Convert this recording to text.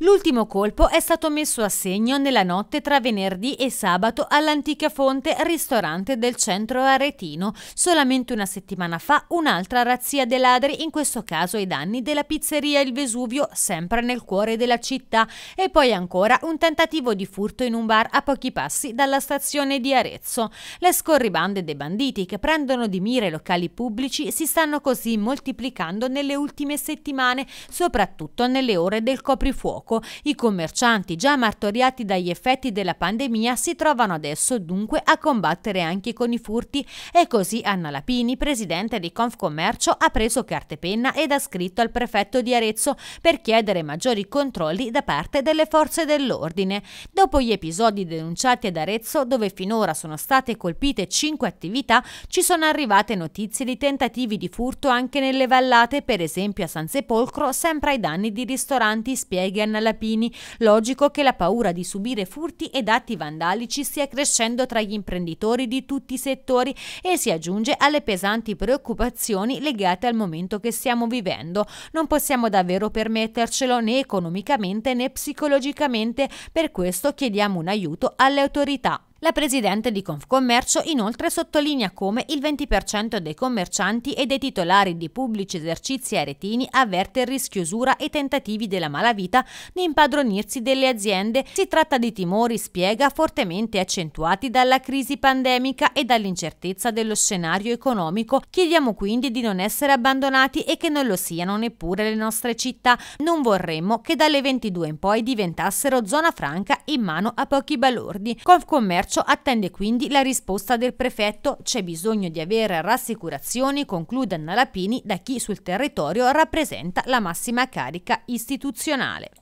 L'ultimo colpo è stato messo a segno nella notte tra venerdì e sabato all'antica fonte ristorante del centro aretino. Solamente una settimana fa un'altra razzia dei ladri, in questo caso ai danni della pizzeria Il Vesuvio, sempre nel cuore della città. E poi ancora un tentativo di furto in un bar a pochi passi dalla stazione di Arezzo. Le scorribande dei banditi che prendono di mira i locali pubblici si stanno così moltiplicando nelle ultime settimane, soprattutto nelle ore del coprifuoco fuoco. I commercianti, già martoriati dagli effetti della pandemia, si trovano adesso dunque a combattere anche con i furti e così Anna Lapini, presidente di Confcommercio, ha preso carte penna ed ha scritto al prefetto di Arezzo per chiedere maggiori controlli da parte delle forze dell'ordine. Dopo gli episodi denunciati ad Arezzo, dove finora sono state colpite cinque attività, ci sono arrivate notizie di tentativi di furto anche nelle vallate, per esempio a San Sepolcro, sempre ai danni di ristoranti, spiega Anna Giovanna Lapini, logico che la paura di subire furti ed atti vandalici stia crescendo tra gli imprenditori di tutti i settori e si aggiunge alle pesanti preoccupazioni legate al momento che stiamo vivendo. Non possiamo davvero permettercelo né economicamente né psicologicamente, per questo chiediamo un aiuto alle autorità. La presidente di Confcommercio inoltre sottolinea come il 20% dei commercianti e dei titolari di pubblici esercizi aretini avverte rischiosura e tentativi della malavita di impadronirsi delle aziende. Si tratta di timori, spiega, fortemente accentuati dalla crisi pandemica e dall'incertezza dello scenario economico. Chiediamo quindi di non essere abbandonati e che non lo siano neppure le nostre città. Non vorremmo che dalle 22 in poi diventassero zona franca in mano a pochi balordi. Confcommercio commercio attende quindi la risposta del prefetto. C'è bisogno di avere rassicurazioni, conclude Nalapini, da chi sul territorio rappresenta la massima carica istituzionale.